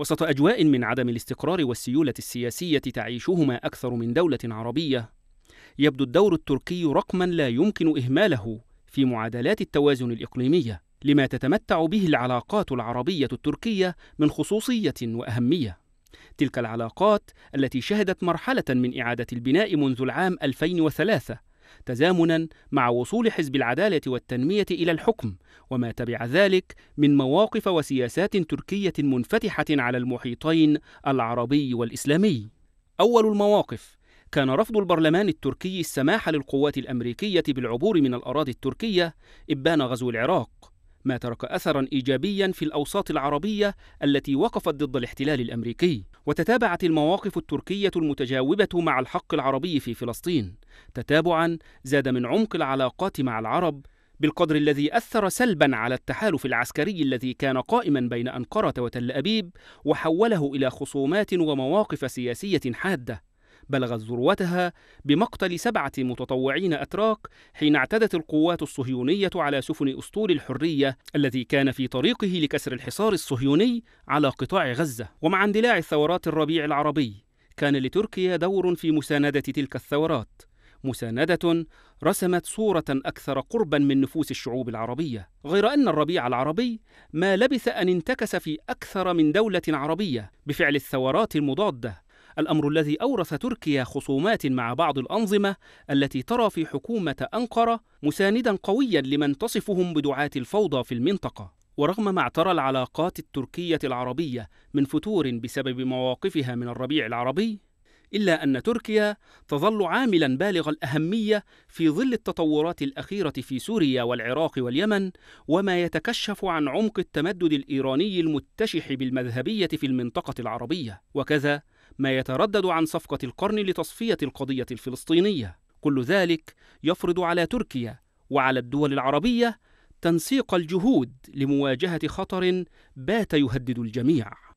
وسط أجواء من عدم الاستقرار والسيولة السياسية تعيشهما أكثر من دولة عربية، يبدو الدور التركي رقما لا يمكن إهماله في معادلات التوازن الإقليمية، لما تتمتع به العلاقات العربية التركية من خصوصية وأهمية. تلك العلاقات التي شهدت مرحلة من إعادة البناء منذ العام 2003 تزامنا مع وصول حزب العدالة والتنمية إلى الحكم وما تبع ذلك من مواقف وسياسات تركية منفتحة على المحيطين العربي والإسلامي. أول المواقف كان رفض البرلمان التركي السماح للقوات الأمريكية بالعبور من الأراضي التركية إبان غزو العراق، ما ترك اثرا ايجابيا في الاوساط العربيه التي وقفت ضد الاحتلال الامريكي وتتابعت المواقف التركيه المتجاوبه مع الحق العربي في فلسطين تتابعا زاد من عمق العلاقات مع العرب بالقدر الذي اثر سلبا على التحالف العسكري الذي كان قائما بين انقره وتل ابيب وحوله الى خصومات ومواقف سياسيه حاده بلغت ذروتها بمقتل سبعة متطوعين أتراك حين اعتدت القوات الصهيونية على سفن أسطول الحرية الذي كان في طريقه لكسر الحصار الصهيوني على قطاع غزة ومع اندلاع الثورات الربيع العربي كان لتركيا دور في مساندة تلك الثورات مساندة رسمت صورة أكثر قربا من نفوس الشعوب العربية، غير أن الربيع العربي ما لبث أن انتكس في أكثر من دولة عربية بفعل الثورات المضادة الأمر الذي أورث تركيا خصومات مع بعض الأنظمة التي ترى في حكومة أنقرة مساندا قويا لمن تصفهم بدعاة الفوضى في المنطقة ورغم ما اعترى العلاقات التركية العربية من فتور بسبب مواقفها من الربيع العربي إلا أن تركيا تظل عاملا بالغ الأهمية في ظل التطورات الأخيرة في سوريا والعراق واليمن وما يتكشف عن عمق التمدد الإيراني المتشح بالمذهبية في المنطقة العربية وكذا ما يتردد عن صفقة القرن لتصفية القضية الفلسطينية كل ذلك يفرض على تركيا وعلى الدول العربية تنسيق الجهود لمواجهة خطر بات يهدد الجميع